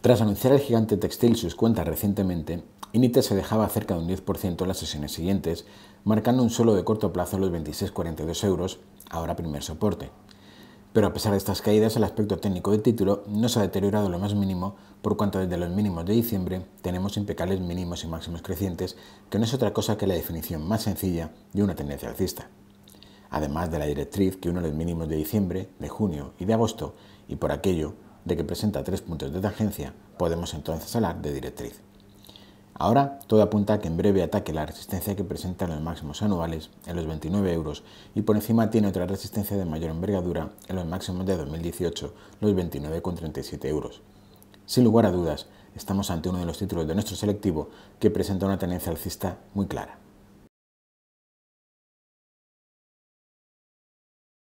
Tras anunciar el gigante textil sus cuentas recientemente, Inite se dejaba cerca de un 10% en las sesiones siguientes, marcando un solo de corto plazo los 26,42 euros, ahora primer soporte. Pero a pesar de estas caídas, el aspecto técnico del título no se ha deteriorado lo más mínimo, por cuanto desde los mínimos de diciembre tenemos impecables mínimos y máximos crecientes, que no es otra cosa que la definición más sencilla de una tendencia alcista. Además de la directriz que uno los mínimos de diciembre, de junio y de agosto, y por aquello de que presenta tres puntos de tangencia, podemos entonces hablar de directriz. Ahora todo apunta a que en breve ataque la resistencia que presenta en los máximos anuales, en los 29 euros, y por encima tiene otra resistencia de mayor envergadura en los máximos de 2018, los 29,37 euros. Sin lugar a dudas, estamos ante uno de los títulos de nuestro selectivo que presenta una tendencia alcista muy clara.